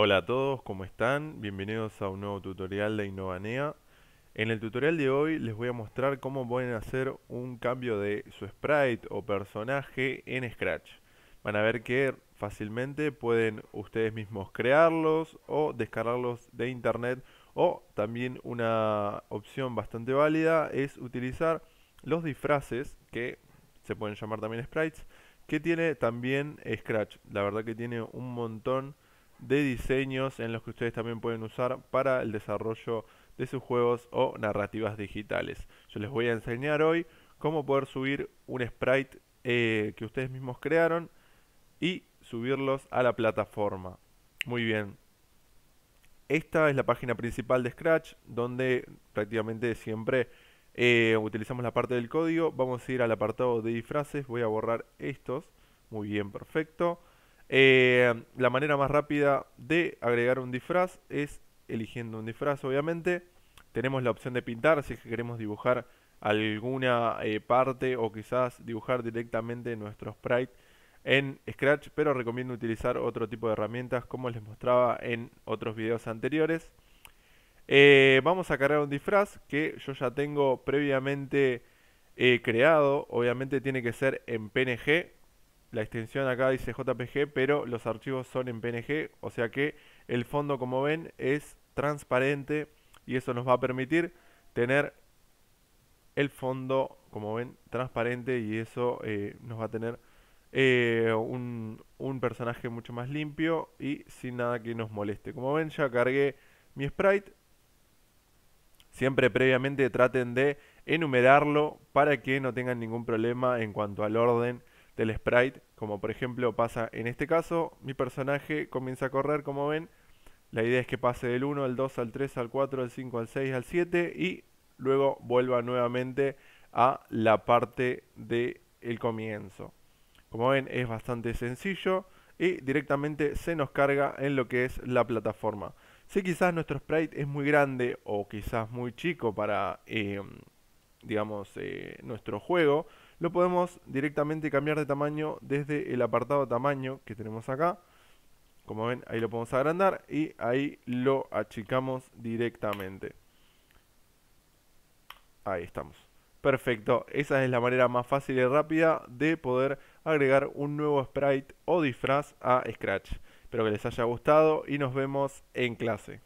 Hola a todos, ¿cómo están? Bienvenidos a un nuevo tutorial de Innovanea. En el tutorial de hoy les voy a mostrar cómo pueden hacer un cambio de su sprite o personaje en Scratch. Van a ver que fácilmente pueden ustedes mismos crearlos o descargarlos de internet o también una opción bastante válida es utilizar los disfraces que se pueden llamar también sprites que tiene también Scratch. La verdad que tiene un montón de de diseños en los que ustedes también pueden usar para el desarrollo de sus juegos o narrativas digitales. Yo les voy a enseñar hoy cómo poder subir un sprite eh, que ustedes mismos crearon y subirlos a la plataforma. Muy bien. Esta es la página principal de Scratch, donde prácticamente siempre eh, utilizamos la parte del código. Vamos a ir al apartado de disfraces, voy a borrar estos. Muy bien, perfecto. Eh, la manera más rápida de agregar un disfraz es eligiendo un disfraz, obviamente. Tenemos la opción de pintar si queremos dibujar alguna eh, parte o quizás dibujar directamente nuestro sprite en Scratch, pero recomiendo utilizar otro tipo de herramientas como les mostraba en otros videos anteriores. Eh, vamos a cargar un disfraz que yo ya tengo previamente creado, obviamente tiene que ser en PNG, la extensión acá dice JPG, pero los archivos son en PNG, o sea que el fondo, como ven, es transparente y eso nos va a permitir tener el fondo, como ven, transparente y eso eh, nos va a tener eh, un, un, personaje mucho más limpio y sin nada que nos moleste. Como ven, ya cargué mi sprite. Siempre previamente traten de enumerarlo para que no tengan ningún problema en cuanto al orden del sprite, como por ejemplo pasa en este caso, mi personaje comienza a correr como ven, la idea es que pase del 1 al 2 al 3 al 4 al 5 al 6 al 7 y luego vuelva nuevamente a la parte del el comienzo. Como ven es bastante sencillo y directamente se nos carga en lo que es la plataforma. Si quizás nuestro sprite es muy grande o quizás muy chico para, eh, digamos, eh, nuestro juego, lo podemos directamente cambiar de tamaño desde el apartado tamaño que tenemos acá. Como ven, ahí lo podemos agrandar y ahí lo achicamos directamente. Ahí estamos. Perfecto, esa es la manera más fácil y rápida de poder agregar un nuevo sprite o disfraz a Scratch. Espero que les haya gustado y nos vemos en clase.